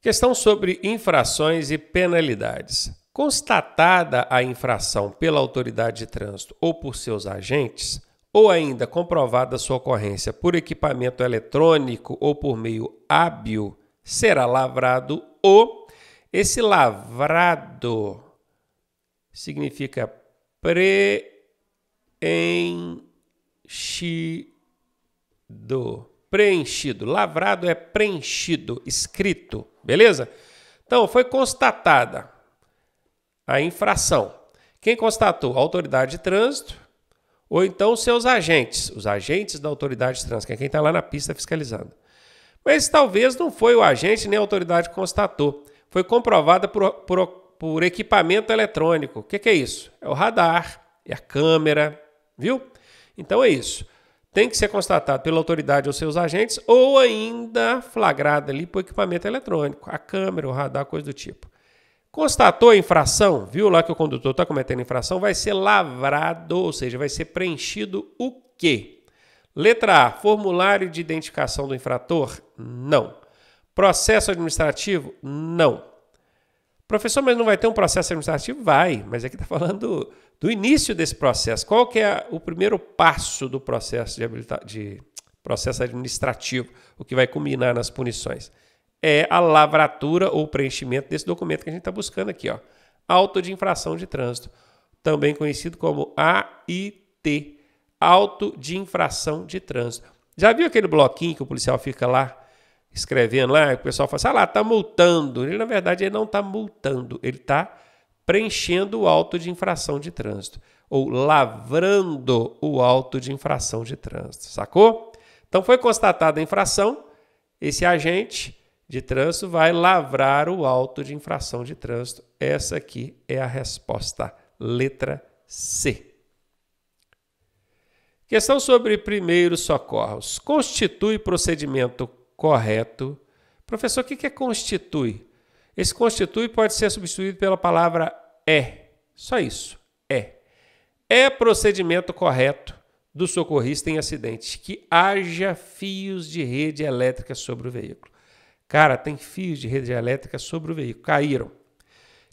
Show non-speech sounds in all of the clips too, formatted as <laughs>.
Questão sobre infrações e penalidades. Constatada a infração pela autoridade de trânsito ou por seus agentes, ou ainda comprovada sua ocorrência por equipamento eletrônico ou por meio hábil, será lavrado o. Esse lavrado significa preenchido. Preenchido. Lavrado é preenchido, escrito. Beleza? Então, foi constatada a infração. Quem constatou? A autoridade de trânsito ou então seus agentes. Os agentes da autoridade de trânsito, que é quem está lá na pista fiscalizando. Mas talvez não foi o agente nem a autoridade que constatou. Foi comprovada por, por, por equipamento eletrônico. O que, que é isso? É o radar, é a câmera, viu? Então é isso tem que ser constatado pela autoridade ou seus agentes, ou ainda flagrada ali por equipamento eletrônico, a câmera, o radar, coisa do tipo. Constatou a infração, viu lá que o condutor está cometendo infração, vai ser lavrado, ou seja, vai ser preenchido o quê? Letra A, formulário de identificação do infrator? Não. Processo administrativo? Não. Professor, mas não vai ter um processo administrativo? Vai, mas aqui é está falando do início desse processo. Qual que é o primeiro passo do processo de, de processo administrativo, o que vai culminar nas punições? É a lavratura ou preenchimento desse documento que a gente está buscando aqui, ó. Auto de infração de trânsito, também conhecido como AIT, auto de infração de trânsito. Já viu aquele bloquinho que o policial fica lá escrevendo lá, e o pessoal fala assim, ah lá, tá multando. Ele, na verdade, ele não está multando, ele está preenchendo o auto de infração de trânsito ou lavrando o auto de infração de trânsito, sacou? Então foi constatada a infração, esse agente de trânsito vai lavrar o auto de infração de trânsito. Essa aqui é a resposta, letra C. Questão sobre primeiros socorros. Constitui procedimento correto? Professor, o que é constitui? Esse constitui pode ser substituído pela palavra é. Só isso. É. É procedimento correto do socorrista em acidente que haja fios de rede elétrica sobre o veículo. Cara, tem fios de rede elétrica sobre o veículo. Caíram. O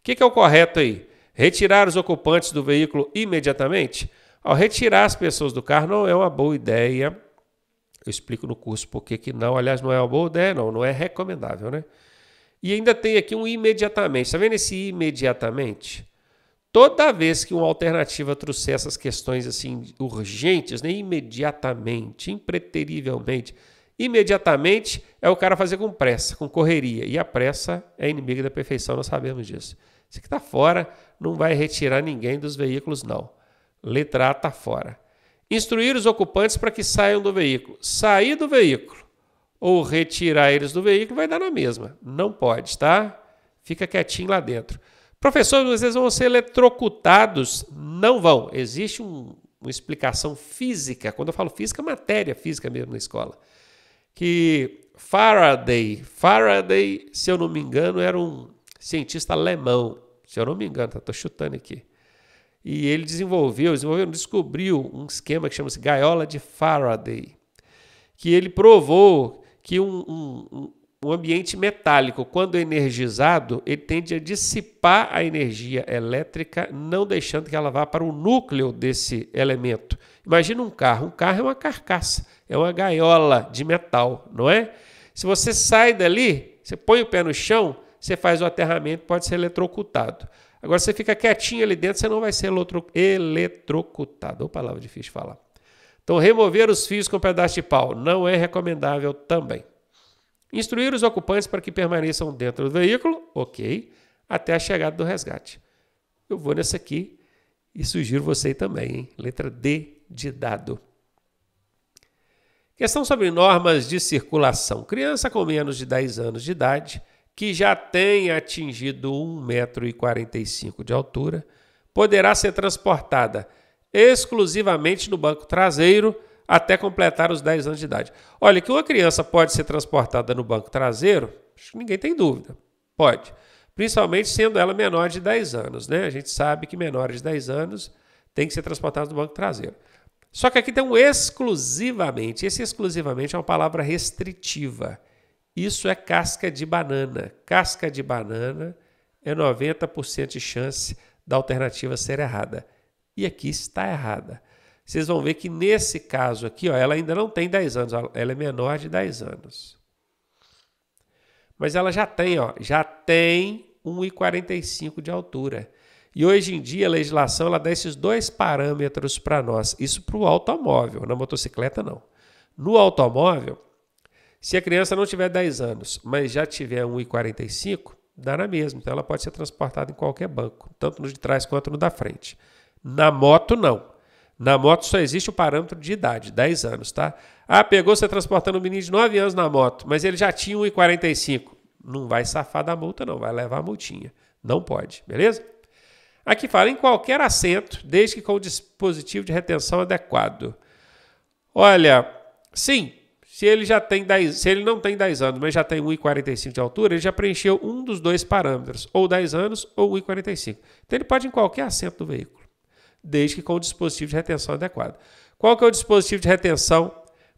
que, que é o correto aí? Retirar os ocupantes do veículo imediatamente? Ao retirar as pessoas do carro não é uma boa ideia. Eu explico no curso por que não. Aliás, não é uma boa ideia, não. Não é recomendável, né? E ainda tem aqui um imediatamente. Está vendo esse imediatamente? Toda vez que uma alternativa trouxer essas questões assim urgentes, né? imediatamente, impreterivelmente, imediatamente é o cara fazer com pressa, com correria. E a pressa é inimiga da perfeição, nós sabemos disso. Isso que está fora não vai retirar ninguém dos veículos, não. Letra A está fora. Instruir os ocupantes para que saiam do veículo. Sair do veículo ou retirar eles do veículo, vai dar na mesma. Não pode, tá? Fica quietinho lá dentro. Professores, vocês vão ser eletrocutados? Não vão. Existe um, uma explicação física, quando eu falo física, matéria física mesmo na escola, que Faraday, Faraday, se eu não me engano, era um cientista alemão, se eu não me engano, estou tá, chutando aqui. E ele desenvolveu, desenvolveu, descobriu um esquema que chama-se gaiola de Faraday, que ele provou que um, um, um ambiente metálico, quando energizado, ele tende a dissipar a energia elétrica, não deixando que ela vá para o núcleo desse elemento. Imagina um carro. Um carro é uma carcaça, é uma gaiola de metal, não é? Se você sai dali, você põe o pé no chão, você faz o aterramento, pode ser eletrocutado. Agora, você fica quietinho ali dentro, você não vai ser eletrocutado. Ou palavra difícil de falar. Então, remover os fios com um pedaço de pau não é recomendável também. Instruir os ocupantes para que permaneçam dentro do veículo, ok, até a chegada do resgate. Eu vou nessa aqui e sugiro você também, hein? letra D de dado. Questão sobre normas de circulação. Criança com menos de 10 anos de idade, que já tenha atingido 1,45m de altura, poderá ser transportada exclusivamente no banco traseiro até completar os 10 anos de idade. Olha, que uma criança pode ser transportada no banco traseiro, acho que ninguém tem dúvida. Pode. Principalmente sendo ela menor de 10 anos, né? A gente sabe que menores de 10 anos tem que ser transportado no banco traseiro. Só que aqui tem um exclusivamente. Esse exclusivamente é uma palavra restritiva. Isso é casca de banana. Casca de banana é 90% de chance da alternativa ser errada. E aqui está errada. Vocês vão ver que nesse caso aqui, ó, ela ainda não tem 10 anos, ela é menor de 10 anos. Mas ela já tem, ó, já tem 1,45 de altura. E hoje em dia a legislação ela dá esses dois parâmetros para nós. Isso para o automóvel, na motocicleta não. No automóvel, se a criança não tiver 10 anos, mas já tiver 1,45, dá na mesma. Então ela pode ser transportada em qualquer banco, tanto no de trás quanto no da frente. Na moto, não. Na moto só existe o parâmetro de idade, 10 anos, tá? Ah, pegou você transportando um menino de 9 anos na moto, mas ele já tinha 1,45. Não vai safar da multa, não, vai levar a multinha. Não pode, beleza? Aqui fala em qualquer assento, desde que com o dispositivo de retenção adequado. Olha, sim, se ele já tem 10, se ele não tem 10 anos, mas já tem 1,45 de altura, ele já preencheu um dos dois parâmetros, ou 10 anos ou 1,45. Então ele pode ir em qualquer assento do veículo desde que com o dispositivo de retenção adequado. Qual que é o dispositivo de retenção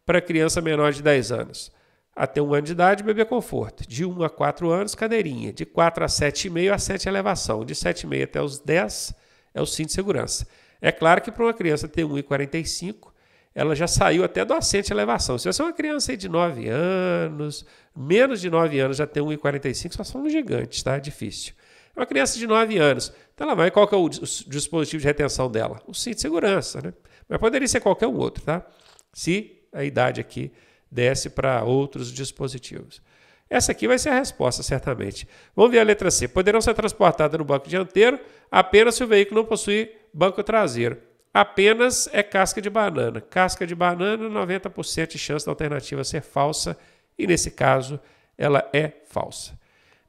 para criança menor de 10 anos? Até um ano de idade, bebê conforto. De 1 a 4 anos, cadeirinha. De 4 a 7,5 a 7 é elevação. De 7,5 até os 10 é o cinto de segurança. É claro que para uma criança ter 1,45, ela já saiu até do assente elevação. Se você é uma criança de 9 anos, menos de 9 anos já tem 1,45, só são gigantes, tá? É difícil. Uma criança de 9 anos. Então ela vai, qual que é o dispositivo de retenção dela? O cinto de segurança, né? Mas poderia ser qualquer um outro, tá? Se a idade aqui desce para outros dispositivos. Essa aqui vai ser a resposta, certamente. Vamos ver a letra C. Poderão ser transportadas no banco dianteiro apenas se o veículo não possuir banco traseiro. Apenas é casca de banana. Casca de banana, 90% de chance da alternativa ser falsa, e nesse caso, ela é falsa.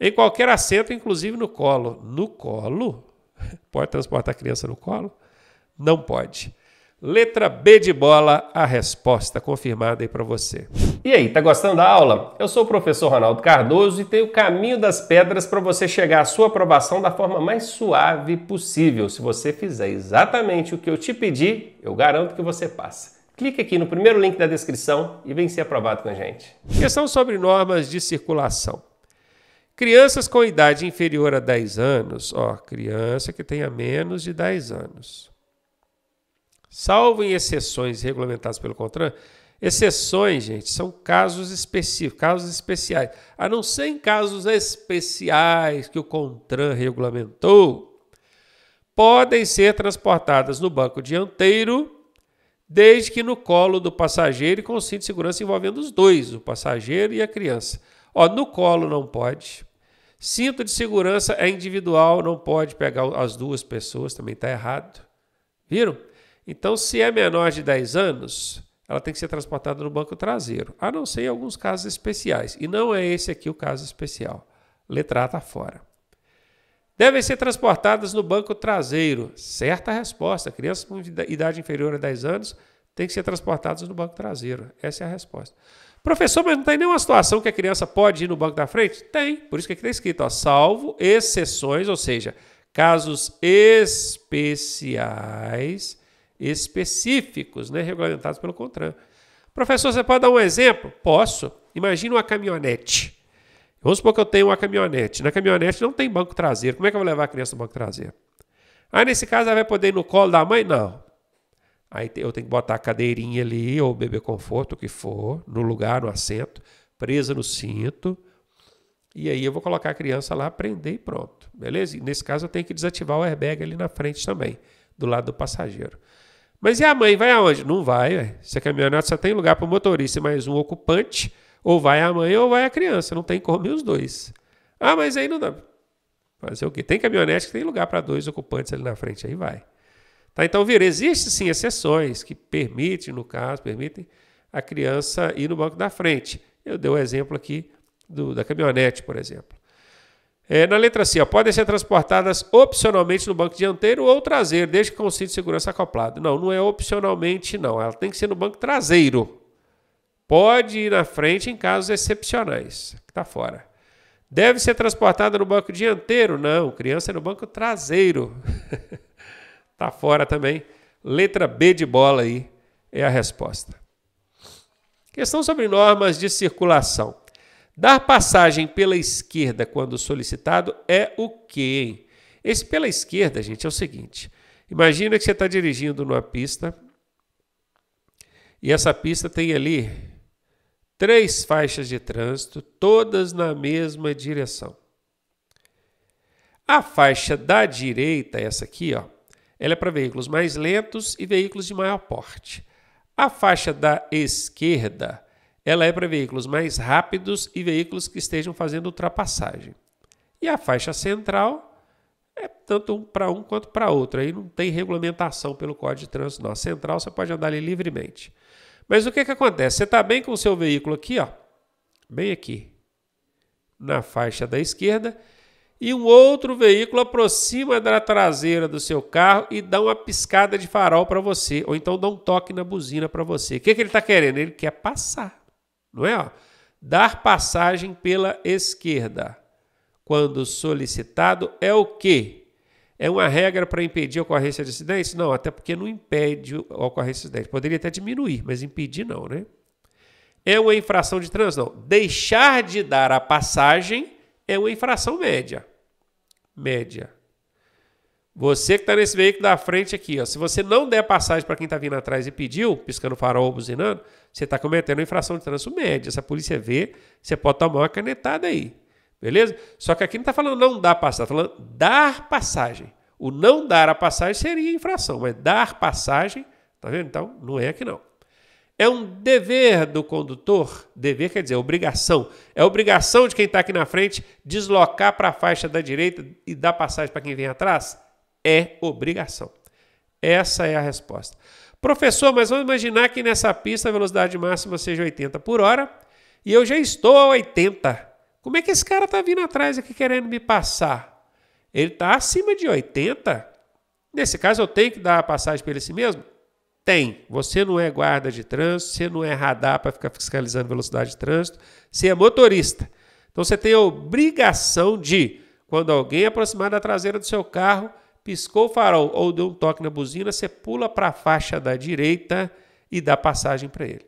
Em qualquer assento, inclusive no colo. No colo? <laughs> Pode transportar a criança no colo? Não pode. Letra B de bola, a resposta confirmada aí para você. E aí, tá gostando da aula? Eu sou o professor Ronaldo Cardoso e tenho o caminho das pedras para você chegar à sua aprovação da forma mais suave possível. Se você fizer exatamente o que eu te pedi, eu garanto que você passa. Clique aqui no primeiro link da descrição e vem ser aprovado com a gente. Questão sobre normas de circulação. Crianças com idade inferior a 10 anos, ó, criança que tenha menos de 10 anos. Salvo em exceções regulamentadas pelo CONTRAN, exceções, gente, são casos específicos, casos especiais. A não ser em casos especiais que o CONTRAN regulamentou, podem ser transportadas no banco dianteiro, desde que no colo do passageiro e com cinto de segurança envolvendo os dois, o passageiro e a criança. Ó, no colo não pode, Cinto de segurança é individual, não pode pegar as duas pessoas, também está errado. Viram? Então, se é menor de 10 anos, ela tem que ser transportada no banco traseiro, a não ser em alguns casos especiais. E não é esse aqui o caso especial. Letra A está fora. Devem ser transportadas no banco traseiro. Certa resposta. Crianças com idade inferior a 10 anos têm que ser transportadas no banco traseiro. Essa é a resposta. Professor, mas não tem nenhuma situação que a criança pode ir no banco da frente? Tem, por isso que aqui está escrito, ó, salvo exceções, ou seja, casos especiais, específicos, né, regulamentados pelo CONTRAN. Professor, você pode dar um exemplo? Posso. Imagina uma caminhonete. Vamos supor que eu tenho uma caminhonete. Na caminhonete não tem banco traseiro. Como é que eu vou levar a criança no banco traseiro? Ah, nesse caso ela vai poder ir no colo da mãe? Não. Aí eu tenho que botar a cadeirinha ali, ou o bebê conforto, o que for, no lugar, no assento, presa no cinto. E aí eu vou colocar a criança lá, prender e pronto. Beleza? E nesse caso eu tenho que desativar o airbag ali na frente também, do lado do passageiro. Mas e a mãe? Vai aonde? Não vai, velho. Se a caminhonete só tem lugar para o motorista e mais um ocupante, ou vai a mãe ou vai a criança. Não tem como ir os dois. Ah, mas aí não dá. Fazer o quê? Tem caminhonete que tem lugar para dois ocupantes ali na frente, aí vai. Tá? Então, vira, existem sim exceções que permitem, no caso, permitem a criança ir no banco da frente. Eu dei o um exemplo aqui do, da caminhonete, por exemplo. É, na letra C, ó, podem ser transportadas opcionalmente no banco dianteiro ou traseiro, desde que com o cinto de segurança acoplado. Não, não é opcionalmente, não. Ela tem que ser no banco traseiro. Pode ir na frente em casos excepcionais. Está fora. Deve ser transportada no banco dianteiro? Não, criança é no banco traseiro. <laughs> Tá fora também. Letra B de bola aí é a resposta. Questão sobre normas de circulação. Dar passagem pela esquerda quando solicitado é o quê? Esse pela esquerda, gente, é o seguinte. Imagina que você está dirigindo numa pista e essa pista tem ali três faixas de trânsito, todas na mesma direção. A faixa da direita, essa aqui, ó, ela é para veículos mais lentos e veículos de maior porte. A faixa da esquerda, ela é para veículos mais rápidos e veículos que estejam fazendo ultrapassagem. E a faixa central é tanto um para um quanto para outro. Aí não tem regulamentação pelo Código de Trânsito. Não. A central você pode andar ali livremente. Mas o que, que acontece? Você está bem com o seu veículo aqui, ó, bem aqui, na faixa da esquerda, e um outro veículo aproxima da traseira do seu carro e dá uma piscada de farol para você, ou então dá um toque na buzina para você. O que, que ele está querendo? Ele quer passar, não é? dar passagem pela esquerda, quando solicitado, é o quê? É uma regra para impedir a ocorrência de acidentes? Não, até porque não impede a ocorrência de acidente. Poderia até diminuir, mas impedir não, né? É uma infração de trânsito? Não. Deixar de dar a passagem é uma infração média média. Você que está nesse veículo da frente aqui, ó, se você não der passagem para quem está vindo atrás e pediu, piscando farol ou buzinando, você está cometendo infração de trânsito média. Se a polícia vê, você pode tomar uma canetada aí. Beleza? Só que aqui não está falando não dar passagem, está falando dar passagem. O não dar a passagem seria infração, mas dar passagem, tá vendo? Então, não é aqui não. É um dever do condutor, dever quer dizer obrigação, é obrigação de quem está aqui na frente deslocar para a faixa da direita e dar passagem para quem vem atrás? É obrigação. Essa é a resposta. Professor, mas vamos imaginar que nessa pista a velocidade máxima seja 80 por hora e eu já estou a 80. Como é que esse cara está vindo atrás aqui querendo me passar? Ele está acima de 80? Nesse caso eu tenho que dar a passagem para ele si mesmo? Tem. Você não é guarda de trânsito, você não é radar para ficar fiscalizando velocidade de trânsito, você é motorista. Então você tem a obrigação de, quando alguém aproximar da traseira do seu carro, piscou o farol ou deu um toque na buzina, você pula para a faixa da direita e dá passagem para ele.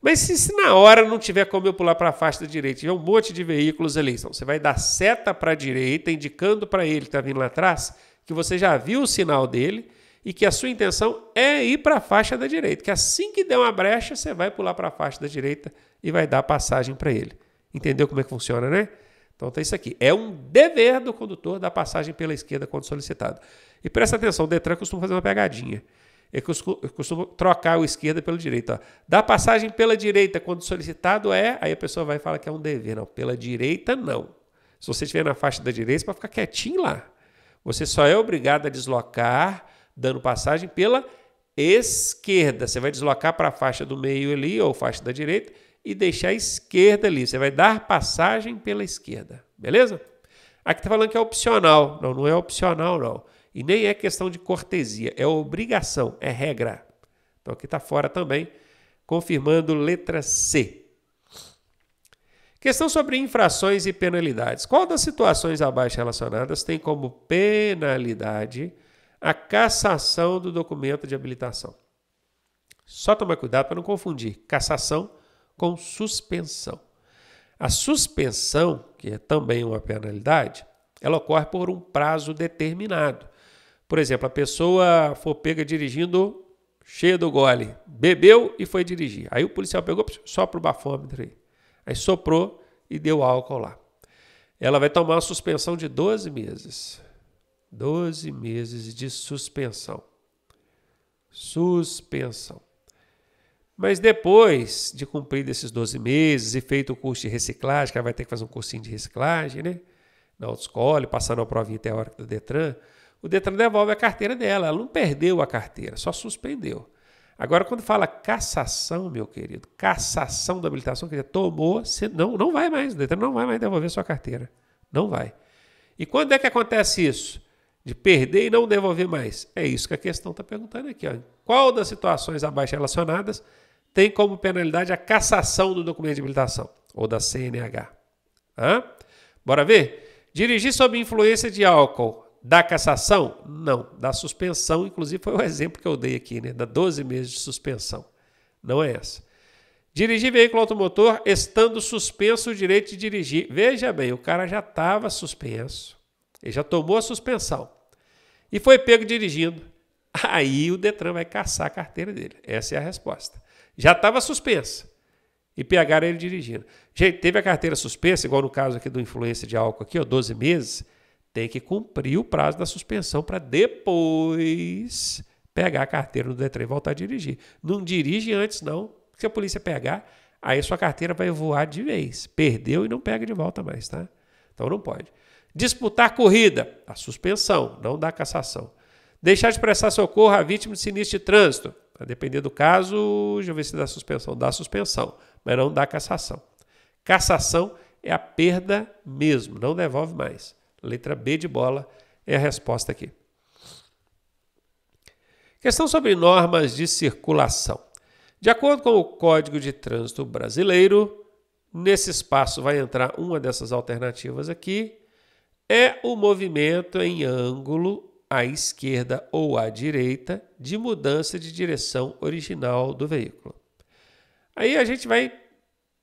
Mas se, se, na hora não tiver como eu pular para a faixa da direita, tiver um monte de veículos ali, então você vai dar seta para a direita, indicando para ele que está vindo lá atrás, que você já viu o sinal dele, e que a sua intenção é ir para a faixa da direita, que assim que der uma brecha, você vai pular para a faixa da direita e vai dar passagem para ele. Entendeu como é que funciona, né? Então tem isso aqui. É um dever do condutor dar passagem pela esquerda quando solicitado. E presta atenção, o Detran costuma fazer uma pegadinha. Eu costumo trocar o esquerda pelo direito. Dar passagem pela direita quando solicitado é, aí a pessoa vai falar que é um dever. Não, pela direita não. Se você estiver na faixa da direita, você pode ficar quietinho lá. Você só é obrigado a deslocar dando passagem pela esquerda. Você vai deslocar para a faixa do meio ali, ou faixa da direita, e deixar a esquerda ali. Você vai dar passagem pela esquerda, beleza? Aqui está falando que é opcional. Não, não é opcional, não. E nem é questão de cortesia, é obrigação, é regra. Então aqui está fora também, confirmando letra C. Questão sobre infrações e penalidades. Qual das situações abaixo relacionadas tem como penalidade a cassação do documento de habilitação. Só tomar cuidado para não confundir cassação com suspensão. A suspensão, que é também uma penalidade, ela ocorre por um prazo determinado. Por exemplo, a pessoa for pega dirigindo cheia do gole, bebeu e foi dirigir. Aí o policial pegou só o bafômetro aí. Aí soprou e deu álcool lá. Ela vai tomar uma suspensão de 12 meses. 12 meses de suspensão. Suspensão. Mas depois de cumprir esses 12 meses e feito o curso de reciclagem, que ela vai ter que fazer um cursinho de reciclagem, né? Na autoescola, passar na provinha teórica do Detran, o Detran devolve a carteira dela. Ela não perdeu a carteira, só suspendeu. Agora, quando fala cassação, meu querido, cassação da habilitação, quer dizer, tomou, você não, não vai mais, o Detran não vai mais devolver sua carteira. Não vai. E quando é que acontece isso? de perder e não devolver mais? É isso que a questão está perguntando aqui. Ó. Qual das situações abaixo relacionadas tem como penalidade a cassação do documento de habilitação ou da CNH? Hã? Bora ver? Dirigir sob influência de álcool dá cassação? Não, dá suspensão. Inclusive foi o exemplo que eu dei aqui, né? Dá 12 meses de suspensão. Não é essa. Dirigir veículo automotor estando suspenso o direito de dirigir. Veja bem, o cara já estava suspenso ele já tomou a suspensão. E foi pego dirigindo. Aí o Detran vai caçar a carteira dele. Essa é a resposta. Já estava suspensa. E pegaram ele dirigindo. Gente, teve a carteira suspensa, igual no caso aqui do influência de álcool aqui, ó, 12 meses. Tem que cumprir o prazo da suspensão para depois pegar a carteira no Detran e voltar a dirigir. Não dirige antes, não. Se a polícia pegar, aí sua carteira vai voar de vez. Perdeu e não pega de volta mais, tá? Então não pode. Disputar corrida, a suspensão, não da cassação. Deixar de prestar socorro à vítima de sinistro de trânsito, a depender do caso, deixa eu ver se dá suspensão, dá suspensão, mas não dá cassação. Cassação é a perda mesmo, não devolve mais. Letra B de bola é a resposta aqui. Questão sobre normas de circulação. De acordo com o Código de Trânsito Brasileiro, nesse espaço vai entrar uma dessas alternativas aqui, é o movimento em ângulo à esquerda ou à direita de mudança de direção original do veículo. Aí a gente vai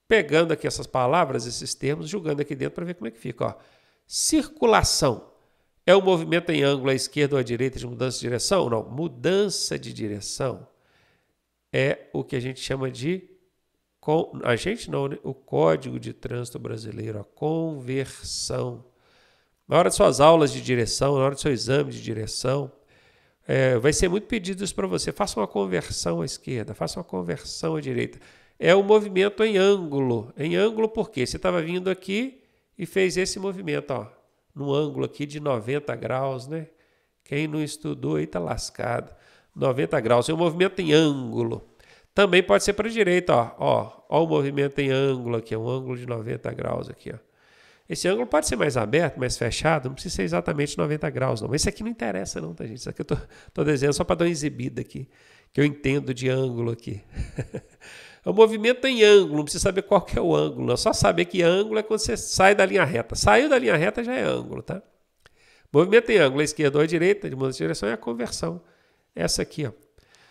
pegando aqui essas palavras, esses termos, julgando aqui dentro para ver como é que fica. Ó. Circulação é o movimento em ângulo à esquerda ou à direita de mudança de direção? Não, mudança de direção é o que a gente chama de a gente não, né? o Código de Trânsito Brasileiro, a conversão na hora de suas aulas de direção, na hora do seu exame de direção, é, vai ser muito pedido isso para você. Faça uma conversão à esquerda, faça uma conversão à direita. É o um movimento em ângulo. Em ângulo porque você estava vindo aqui e fez esse movimento, ó, no ângulo aqui de 90 graus, né? Quem não estudou aí está lascado. 90 graus. É um movimento em ângulo. Também pode ser para a direita, ó. ó. Ó o movimento em ângulo aqui, é um ângulo de 90 graus aqui, ó. Esse ângulo pode ser mais aberto, mais fechado, não precisa ser exatamente 90 graus, não. Mas isso aqui não interessa, não, tá, gente? Isso aqui eu tô, tô desenhando só para dar uma exibida aqui, que eu entendo de ângulo aqui. o <laughs> é movimento em ângulo, não precisa saber qual que é o ângulo, é só saber que ângulo é quando você sai da linha reta. Saiu da linha reta já é ângulo, tá? Movimento em ângulo, a é esquerda ou a direita, de mudança de direção, é a conversão. Essa aqui, ó.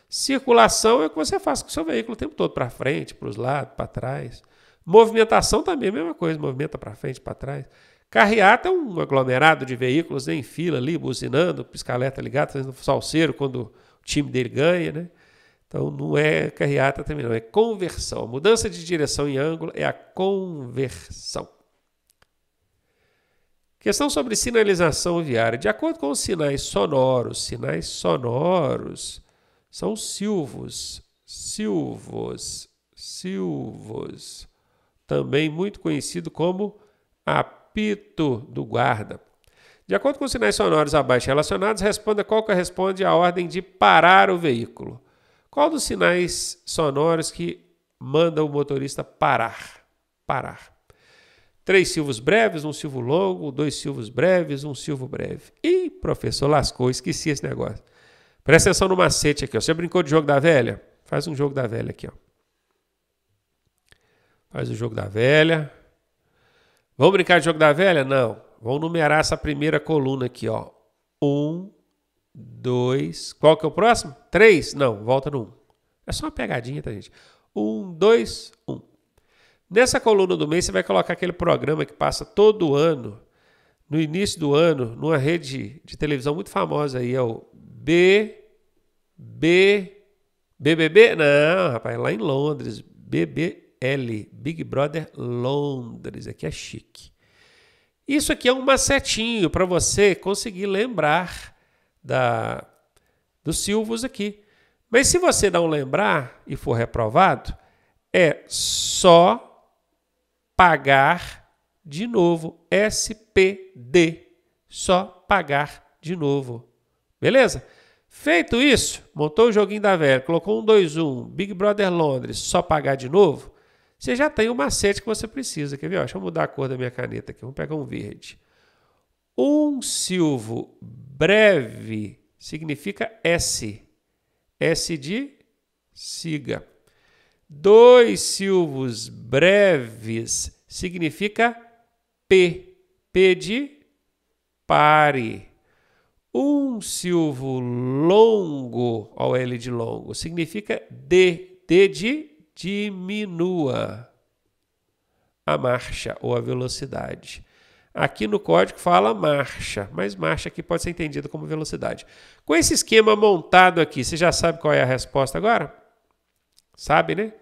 Circulação é o que você faz com o seu veículo o tempo todo, para frente, para os lados, para trás. Movimentação também é a mesma coisa, movimenta para frente, para trás. Carreata é um aglomerado de veículos né, em fila ali, buzinando, piscaleta ligada, fazendo salseiro quando o time dele ganha, né? Então não é carreata também não, é conversão. A mudança de direção em ângulo é a conversão. Questão sobre sinalização viária. De acordo com os sinais sonoros, sinais sonoros são silvos, silvos, silvos também muito conhecido como apito do guarda. De acordo com os sinais sonoros abaixo relacionados, responda qual corresponde à ordem de parar o veículo. Qual dos sinais sonoros que manda o motorista parar? Parar. Três silvos breves, um silvo longo, dois silvos breves, um silvo breve. Ih, professor, lascou, esqueci esse negócio. Presta atenção no macete aqui, ó. Você brincou de jogo da velha? Faz um jogo da velha aqui, ó. Faz o jogo da velha. Vamos brincar de jogo da velha? Não. Vamos numerar essa primeira coluna aqui, ó. Um, dois. Qual que é o próximo? Três. Não, volta no um. É só uma pegadinha, tá, gente? Um, dois, um. Nessa coluna do mês, você vai colocar aquele programa que passa todo ano, no início do ano, numa rede de televisão muito famosa aí, é o B, B, BBB? Não, rapaz, lá em Londres. BB, L Big Brother Londres. Aqui é chique. Isso aqui é um macetinho para você conseguir lembrar da dos Silvus aqui. Mas se você não lembrar e for reprovado, é só pagar de novo SPD, só pagar de novo. Beleza? Feito isso, montou o joguinho da velha, colocou um 2-1, um, Big Brother Londres, só pagar de novo. Você já tem o macete que você precisa. Quer ver? Ó, deixa eu mudar a cor da minha caneta aqui. Vamos pegar um verde. Um silvo breve significa S. S de siga. Dois silvos breves significa P. P de pare. Um silvo longo, ao L de longo, significa D. D de diminua a marcha ou a velocidade. Aqui no código fala marcha, mas marcha aqui pode ser entendida como velocidade. Com esse esquema montado aqui, você já sabe qual é a resposta agora? Sabe, né?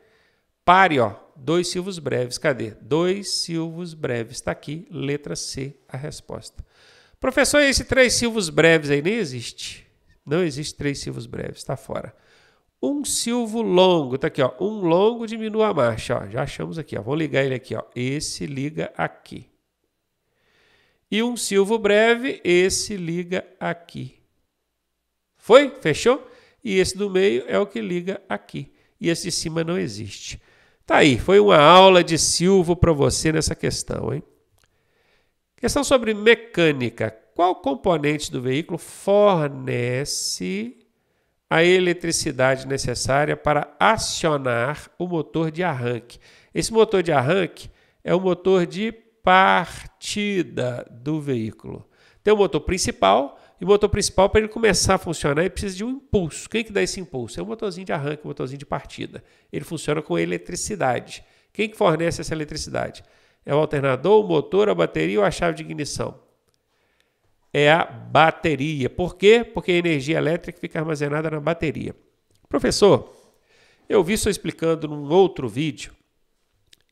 Pare, ó, dois silvos breves. Cadê? Dois silvos breves. Está aqui, letra C, a resposta. Professor, esse três silvos breves aí nem existe. Não existe três silvos breves, está fora. Um silvo longo, tá aqui, ó. Um longo diminui a marcha, ó. Já achamos aqui, ó. vou ligar ele aqui, ó. Esse liga aqui. E um silvo breve, esse liga aqui. Foi? Fechou? E esse do meio é o que liga aqui. E esse de cima não existe. Tá aí, foi uma aula de silvo para você nessa questão, hein? Questão sobre mecânica. Qual componente do veículo fornece a eletricidade necessária para acionar o motor de arranque. Esse motor de arranque é o motor de partida do veículo. Tem o motor principal, e o motor principal, para ele começar a funcionar, ele precisa de um impulso. Quem que dá esse impulso? É o motorzinho de arranque, o motorzinho de partida. Ele funciona com eletricidade. Quem que fornece essa eletricidade? É o alternador, o motor, a bateria ou a chave de ignição? é a bateria. Por quê? Porque a energia elétrica fica armazenada na bateria. Professor, eu vi só explicando num outro vídeo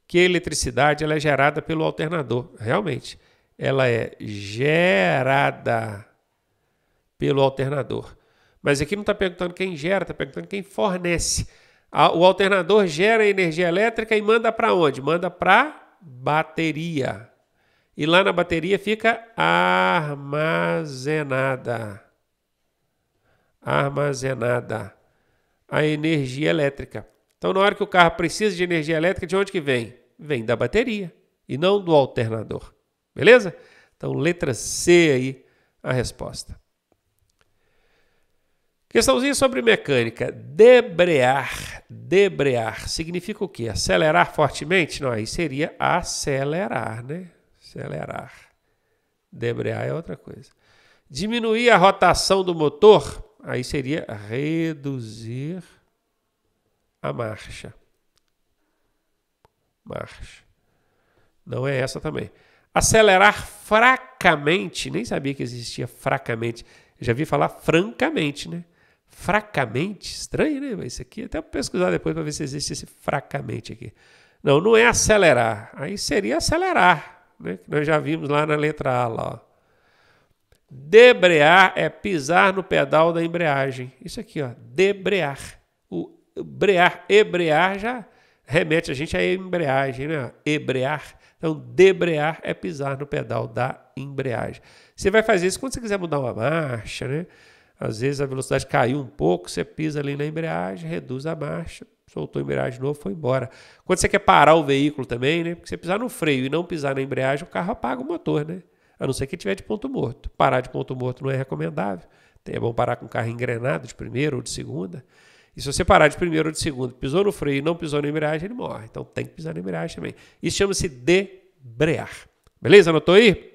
que a eletricidade ela é gerada pelo alternador. Realmente, ela é gerada pelo alternador. Mas aqui não está perguntando quem gera, está perguntando quem fornece. O alternador gera energia elétrica e manda para onde? Manda para bateria e lá na bateria fica armazenada. Armazenada a energia elétrica. Então, na hora que o carro precisa de energia elétrica, de onde que vem? Vem da bateria e não do alternador. Beleza? Então, letra C aí a resposta. Questãozinha sobre mecânica. Debrear. Debrear significa o quê? Acelerar fortemente? Não, aí seria acelerar, né? Acelerar. Debrear é outra coisa. Diminuir a rotação do motor, aí seria reduzir a marcha. Marcha. Não é essa também. Acelerar fracamente, nem sabia que existia fracamente. Já vi falar francamente, né? Fracamente, estranho, né? Mas isso aqui, até pesquisar depois para ver se existe esse fracamente aqui. Não, não é acelerar. Aí seria acelerar né? que nós já vimos lá na letra A. Lá, ó. Debrear é pisar no pedal da embreagem. Isso aqui, ó, debrear. O brear, ebrear já remete a gente à embreagem, né? Ebrear. Então, debrear é pisar no pedal da embreagem. Você vai fazer isso quando você quiser mudar uma marcha, né? Às vezes a velocidade caiu um pouco, você pisa ali na embreagem, reduz a marcha, soltou a embreagem de novo, foi embora. Quando você quer parar o veículo também, né? Porque você pisar no freio e não pisar na embreagem, o carro apaga o motor, né? A não ser que tiver de ponto morto. Parar de ponto morto não é recomendável. É bom parar com o carro engrenado de primeira ou de segunda. E se você parar de primeiro ou de segundo, pisou no freio e não pisou na embreagem, ele morre. Então tem que pisar na embreagem também. Isso chama-se debrear. Beleza? Anotou aí?